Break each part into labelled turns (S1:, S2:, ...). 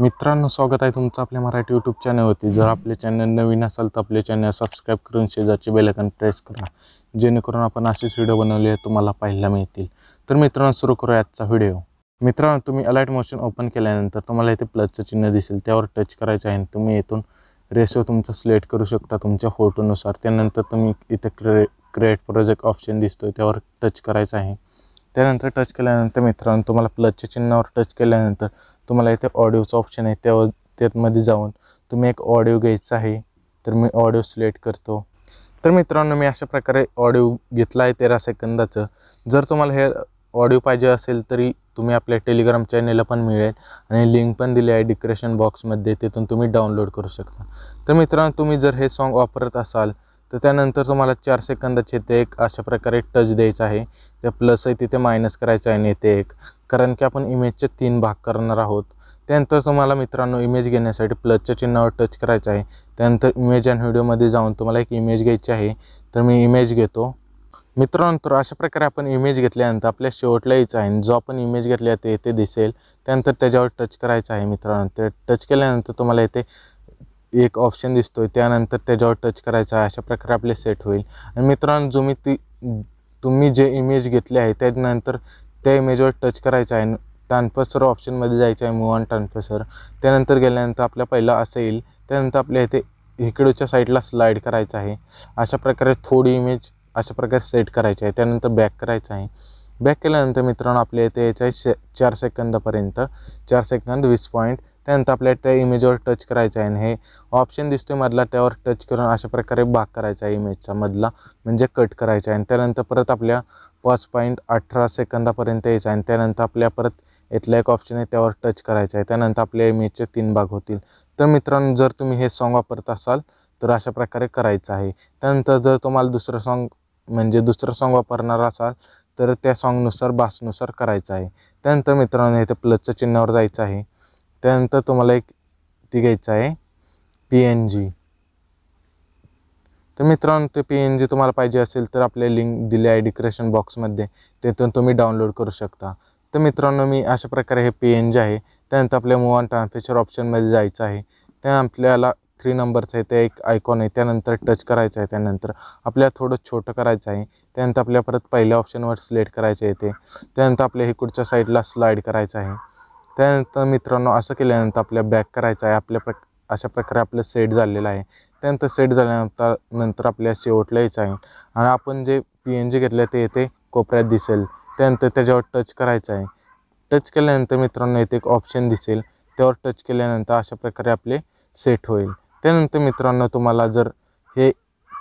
S1: मित्रांनो स्वागत आहे तुमचं आपल्या मराठी यूट्यूब चॅनलवरती जर आपले चॅनल नवीन असाल तर आपले चॅनल सबस्क्राईब करून शेजारचे बेलकन प्रेस करा जेणेकरून आपण असेच व्हिडिओ बनवले तुम्हाला पाहायला मिळतील तर मित्रांनो सुरू करूया आजचा व्हिडिओ मित्रांनो तुम्ही अलर्ट मोशन ओपन केल्यानंतर तुम्हाला इथे प्लसचं चिन्ह दिसेल त्यावर टच करायचं आहे तुम्ही इथून रेशो तुमचा सिलेक्ट करू शकता तुमच्या फोटोनुसार त्यानंतर तुम्ही इथे क्रे क्रिएट प्रोजेक्ट ऑप्शन दिसतो त्यावर टच करायचं आहे त्यानंतर टच केल्यानंतर मित्रांनो तुम्हाला प्लसच्या चिन्हावर टच केल्यानंतर तुम्हाला इथे ऑडिओचं ऑप्शन आहे त्या त्यामध्ये जाऊन तुम्ही एक ऑडिओ घ्यायचा आहे तर मी ऑडिओ सिलेक्ट करतो तर मित्रांनो मी अशा प्रकारे ऑडिओ घेतला आहे तेरा सेकंदाचं जर तुम्हाला हे ऑडिओ पाहिजे असेल तरी तुम्ही आपल्या टेलिग्राम चॅनेलला पण मिळेल आणि लिंक पण दिली आहे डिस्क्रिप्शन बॉक्समध्ये तिथून तुम्ही डाउनलोड करू शकता तर मित्रांनो तुम्ही जर हे सॉन्ग वापरत असाल तर त्यानंतर तुम्हाला चार सेकंदाचे ते एक अशा प्रकारे टच द्यायचं आहे त्या प्लस आहे तिथे मायनस करायचं आहे नेते एक कारण की आपण इमेजचे तीन भाग करणार आहोत त्यानंतर तुम्हाला मित्रांनो इमेज घेण्यासाठी प्लसच्या चिन्हावर टच करायचं आहे त्यानंतर इमेज अँड व्हिडिओमध्ये जाऊन तुम्हाला एक इमेज घ्यायची आहे तर मी इमेज घेतो मित्रांनो अशा प्रकारे आपण इमेज घेतल्यानंतर आपल्या शेवटला यायचं आहे जो आपण इमेज घेतल्या ते ते दिसेल त्यानंतर त्याच्यावर टच करायचं आहे मित्रांनो टच केल्यानंतर तुम्हाला येथे एक ऑप्शन दिसतो आहे त्यानंतर त्याच्यावर टच करायचं आहे अशा प्रकारे आपले सेट होईल आणि मित्रांनो जो मी ती तुम्ही जे इमेज घेतले आहे त्यानंतर त्या इमेजवर टच करायचं आहे ट्रान्सफसर ऑप्शनमध्ये जायचं आहे मूव ऑन ट्रान्सफसर त्यानंतर गेल्यानंतर आपल्या पहिला असं येईल त्यानंतर आपल्या इथे इकडच्या साईडला स्लाईड करायचं आहे अशा प्रकारे थोडी इमेज अशा प्रकारे सेट करायची आहे त्यानंतर बॅक करायचं आहे बॅक केल्यानंतर मित्रांनो आपल्या इथे यायचं शे चार सेकंदापर्यंत चार सेकंद वीस पॉईंट त्यानंतर आपल्या त्या इमेजवर टच करायचं आहे आणि हे ऑप्शन दिसतोय आहे मधला त्यावर टच करून अशा प्रकारे भाग करायचा आहे इमेजचा मधला म्हणजे कट करायचा आहे त्यानंतर परत आपल्या पाच पॉईंट अठरा सेकंदापर्यंत यायचं आणि त्यानंतर आपल्या परत इथला एक ऑप्शन आहे त्यावर टच करायचं आहे त्यानंतर आपल्या इमेजचे तीन भाग होतील तर मित्रांनो जर तुम्ही हे सॉन्ग वापरत असाल तर अशा प्रकारे करायचं आहे त्यानंतर जर तुम्हाला दुसरं सॉन्ग म्हणजे दुसरं सॉन्ग वापरणार असाल तर त्या सॉन्गनुसार बासनुसार करायचं आहे त्यानंतर मित्रांनो इथे प्लसच्या चिन्हावर जायचं आहे त्यानंतर तुम्हाला एक ती घ्यायचं आहे पी एन जी तर मित्रांनो ते पी एन जी तुम्हाला पाहिजे असेल तर आपल्या लिंक दिले आहे डिक्रेशन बॉक्समध्ये तेथून तुम्ही डाउनलोड करू शकता तर मित्रांनो मी अशा प्रकारे हे पी एन जी आहे त्यानंतर आपल्या मूव ऑन ट्रान्सफेचर ऑप्शनमध्ये जायचं आहे त्या आपल्याला थ्री नंबरचं आहे ते एक आयकॉन आहे त्यानंतर टच करायचं आहे त्यानंतर आपल्याला थोडं छोटं करायचं आहे त्यानंतर आपल्या परत पहिल्या ऑप्शनवर सिलेक्ट करायचं आहे ते त्यानंतर आपल्या कुठच्या साईडला स्लाईड करायचं आहे त्यानंतर मित्रांनो असं केल्यानंतर आपल्या बॅक करायचं आहे आपल्या प्र अशा प्रकारे आपलं सेट झालेलं आहे त्यानंतर सेट झाल्यानंतर नंतर आपल्या शेवटला यायचं आहे आणि आपण जे पी एन जी घेतलं ते येथे कोपऱ्यात दिसेल त्यानंतर त्याच्यावर टच करायचं आहे टच केल्यानंतर मित्रांनो येथे एक ऑप्शन दिसेल त्यावर टच केल्यानंतर अशा प्रकारे आपले सेट होईल त्यानंतर मित्रांनो तुम्हाला जर हे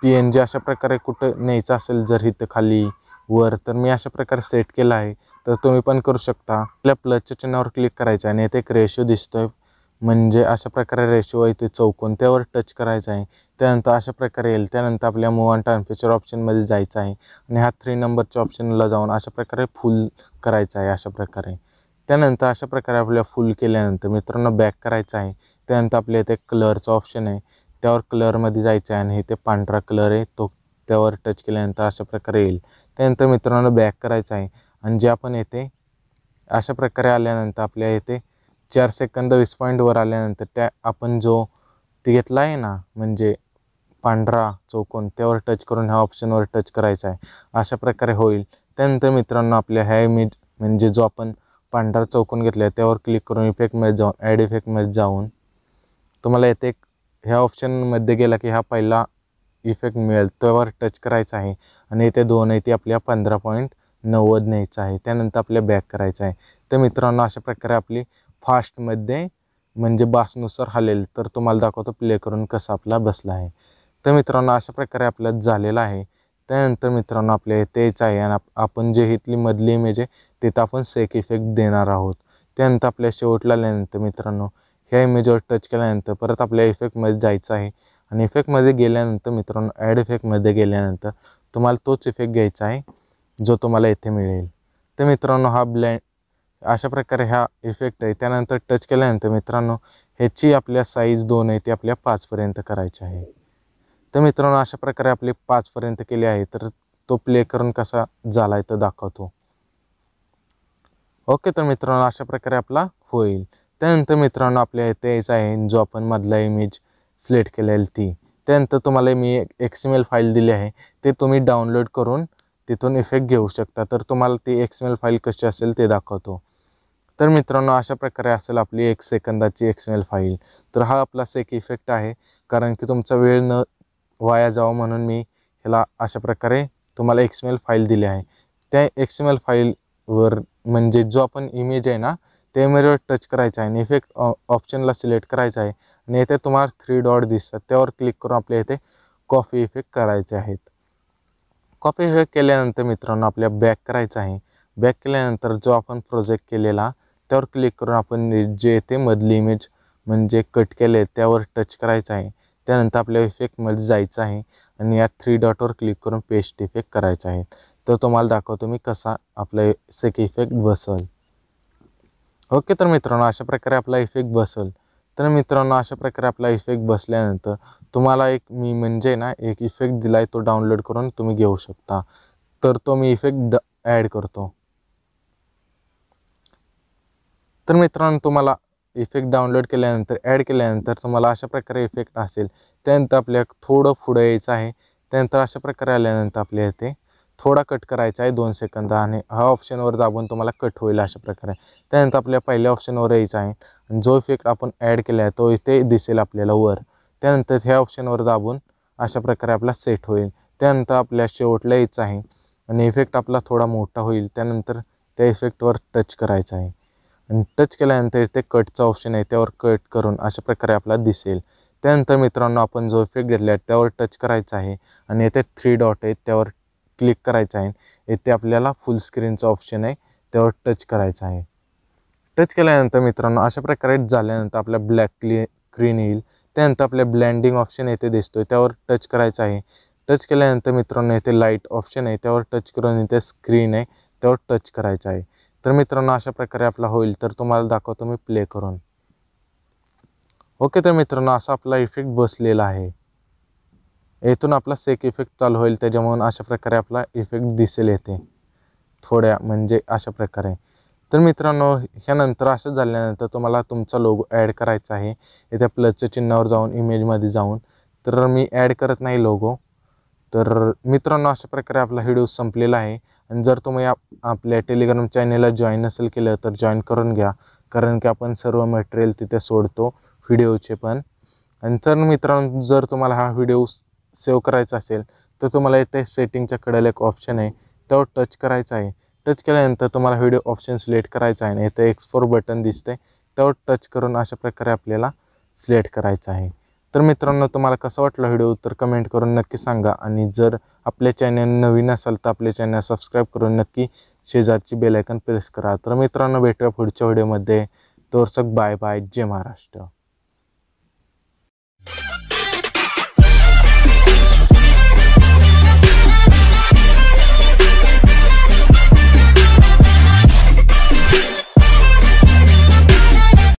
S1: पी एन जी अशा प्रकारे कुठं न्यायचं असेल जर इथं खाली वर तर मी अशा प्रकारे सेट केला आहे तर तुम्ही पण करू शकता आपल्या प्लसच्या चिन्हावर क्लिक करायचं आणि येथे एक रेशो दिसतो आहे म्हणजे अशा प्रकारे रेशो आहे ते चौकोन त्यावर टच करायचं आहे त्यानंतर अशा प्रकारे येईल त्यानंतर आपल्या मूव ऑन ट्रान्सफेचर ऑप्शनमध्ये जायचं आहे आणि ह्या थ्री नंबरच्या ऑप्शनला जाऊन अशा प्रकारे फुल करायचं आहे अशा प्रकारे त्यानंतर अशा प्रकारे आपल्या फुल केल्यानंतर मित्रांनो बॅक करायचं आहे त्यानंतर आपल्या इथे कलरचं ऑप्शन आहे त्यावर कलरमध्ये जायचं आहे आणि इथे पांढरा कलर आहे तो त्यावर टच केल्यानंतर अशा प्रकारे येईल त्यानंतर मित्रांनो बॅक करायचं आहे आणि जे आपण येते अशा प्रकारे आल्यानंतर आपल्या इथे चार सेकंद वीस पॉईंटवर आल्यानंतर त्या आपण जो ते घेतला आहे ना म्हणजे पांढरा चौकोन त्यावर टच करून ह्या ऑप्शनवर टच करायचा आहे अशा प्रकारे होईल त्यानंतर मित्रांनो आपल्या ह्या इमेज म्हणजे जो आपण पांढरा चौकोन घेतला आहे त्यावर क्लिक करून इफेक्टमध्ये जाऊन ॲड इफेक्टमध्ये जाऊन तुम्हाला येते ह्या ऑप्शनमध्ये गेला की हा पहिला इफेक्ट मिळेल त्यावर टच करायचा आहे आणि इथे दोन आहे ते आपल्या पंधरा पॉईंट नव्वद न्यायचं आहे त्यानंतर आपल्या बॅक करायचं आहे तर मित्रांनो अशा प्रकारे आपली फास्टमध्ये म्हणजे बासनुसार हलेल तर तुम्हाला दाखवतो प्ले करून कसा आपला बसला आहे तर मित्रांनो अशा प्रकारे आपला झालेला आहे त्यानंतर मित्रांनो आपले तेच आहे आणि आपण जे इथली मधली इमेज आहे तिथं आपण सेक इफेक्ट देणार आहोत त्यानंतर आपल्या शेवटला आल्यानंतर मित्रांनो ह्या इमेजवर टच केल्यानंतर परत आपल्या इफेक्टमध्ये जायचं आहे आणि इफेक्टमध्ये गेल्यानंतर मित्रांनो ॲड इफेक्टमध्ये गेल्यानंतर तुम्हाला तोच इफेक्ट घ्यायचा आहे जो तुम्हाला इथे मिळेल तर मित्रांनो हा ब्लँड अशा प्रकारे हा इफेक्ट आहे त्यानंतर टच केल्यानंतर मित्रांनो ह्याची आपल्या साईज दोन आहे ती आपल्या पाचपर्यंत करायची आहे तर मित्रांनो अशा प्रकारे आपले पाचपर्यंत केली आहे तर तो प्ले करून कसा झाला आहे तर दाखवतो ओके तर मित्रांनो अशा प्रकारे आपला होईल त्यानंतर मित्रांनो आपल्या इथे यायचं आहे जो आपण मधला इमेज सिलेक्ट केलेली ती त्यानंतर तुम्हाला मी एल फाईल दिली आहे ते तुम्ही डाउनलोड करून तिथून इफेक्ट घेऊ शकता तर तुम्हाला ती एक्समेल फाईल कशी असेल ते दाखवतो तर मित्रांनो अशा प्रकारे असेल आपली एक सेकंदाची एक्स एम एल फाईल तर हा आपला सेक इफेक्ट आहे कारण की तुमचा वेळ न वाया जावं म्हणून मी ह्याला अशा प्रकारे तुम्हाला एक्स एम एल फाईल दिली आहे त्या एक्स एम एल फाईलवर म्हणजे जो आपण इमेज आहे ना ते इमेजवर टच करायचा आहे आणि इफेक्ट ऑप्शनला सिलेक्ट करायचा आहे आणि येथे तुम्हाला थ्री डॉट दिसतात त्यावर क्लिक करून आपल्या इथे कॉफी इफेक्ट करायचे आहेत कॉपी इफेक्ट केल्यानंतर मित्रांनो आपल्या बॅक करायचं आहे बॅक केल्यानंतर जो आपण प्रोजेक्ट केलेला त्यावर क्लिक करून आपण जे येते मधली इमेज म्हणजे कट केले त्यावर टच करायचं आहे त्यानंतर आपल्या इफेक्टमध्ये जायचं आहे आणि या थ्री डॉटवर क्लिक करून पेस्ट इफेक्ट करायचा आहे तर तुम्हाला दाखवतो मी कसा आपला सेक इफेक्ट बसल ओके तर मित्रांनो अशा प्रकारे आपला इफेक्ट बसल तर मित्रांनो अशा प्रकारे आपला इफेक्ट बसल्यानंतर तुम्हाला एक मी म्हणजे ना एक इफेक्ट दिला आहे तो डाउनलोड करून तुम्ही घेऊ शकता तर तो मी इफेक्ट ड ॲड करतो तर मित्रांनो तुम्हाला इफेक्ट डाउनलोड केल्यानंतर ॲड केल्यानंतर तुम्हाला अशा प्रकारे इफेक्ट असेल त्यानंतर आपल्या थोडं पुढं यायचं आहे त्यानंतर अशा प्रकारे आल्यानंतर आपल्या इथे थोडा कट करायचा आहे दोन सेकंद आणि हा ऑप्शनवर जाबून तुम्हाला कट होईल अशा प्रकारे त्यानंतर आपल्या पहिल्या ऑप्शनवर यायचं आहे आणि जो इफेक्ट आपण ॲड केला आहे तो इथे दिसेल आपल्याला वर त्यानंतर ह्या ऑप्शनवर जाबून अशा प्रकारे आपला सेट होईल त्यानंतर आपल्या शेवटला यायचं आहे आणि इफेक्ट आपला थोडा मोठा होईल त्यानंतर त्या इफेक्टवर टच करायचा आहे आणि टच केल्यानंतर इथे कटचा ऑप्शन आहे त्यावर कट करून अशा प्रकारे आपल्याला दिसेल त्यानंतर मित्रांनो आपण जो इफेक्ट घेतला आहे त्यावर टच करायचा आहे आणि येथे थ्री डॉट आहे त्यावर क्लिक करायचं आहे येथे आपल्याला फुल स्क्रीनचं ऑप्शन आहे त्यावर टच करायचं आहे टच केल्यानंतर मित्रांनो अशा प्रकारे झाल्यानंतर आपल्या ब्लॅक क्ली स्क्रीन येईल त्यानंतर आपल्या ब्लँडिंग ऑप्शन येथे दिसतो त्यावर टच करायचं आहे टच केल्यानंतर मित्रांनो येथे लाईट ऑप्शन आहे त्यावर टच करून इथे स्क्रीन आहे त्यावर टच करायचं आहे तर मित्रांनो अशा प्रकारे आपला होईल तर तुम्हाला दाखवतो मी प्ले करून ओके तर मित्रांनो असा आपला इफेक्ट बसलेला आहे येथून आपला सेक इफेक्ट चालू होईल त्याच्यामधून अशा प्रकारे आपला इफेक्ट दिसेल येते थोड्या म्हणजे अशा प्रकारे तर मित्रांनो ह्यानंतर असं झाल्यानंतर तुम्हाला तुमचा लोगो ॲड करायचा आहे येथे प्लसच्या चिन्हावर जाऊन इमेजमध्ये जाऊन तर मी ॲड करत नाही लोगो तर मित्रांनो अशा प्रकारे आपला व्हिडिओ संपलेला आहे आणि जर तुम्ही आप आपल्या टेलिग्राम चॅनेलला जॉईन असेल केलं तर जॉईन करून घ्या कारण की आपण सर्व मटेरियल तिथे सोडतो व्हिडिओचे पण आणि तर मित्रांनो जर तुम्हाला हा व्हिडिओ सेव्ह करायचा असेल तर तुम्हाला इथे सेटिंगच्या कडेला एक ऑप्शन आहे त्यावर टच करायचा आहे टच केल्यानंतर तुम्हाला व्हिडिओ ऑप्शन सिलेक्ट करायचा आहे इथे एक्सपोर्ट बटन दिसते त्यावर टच करून अशा प्रकारे आपल्याला सिलेक्ट करायचं आहे तर मित्रांनो तुम्हाला कसं वाटलं व्हिडिओ तर कमेंट करून नक्की सांगा आणि जर आपल्या चॅनल नवीन असाल तर आपल्या चॅनल सबस्क्राईब करून नक्की शेजारची बेलायकन प्रेस करा तर मित्रांनो भेटूया पुढच्या व्हिडिओमध्ये तोरसक बाय बाय जय महाराष्ट्र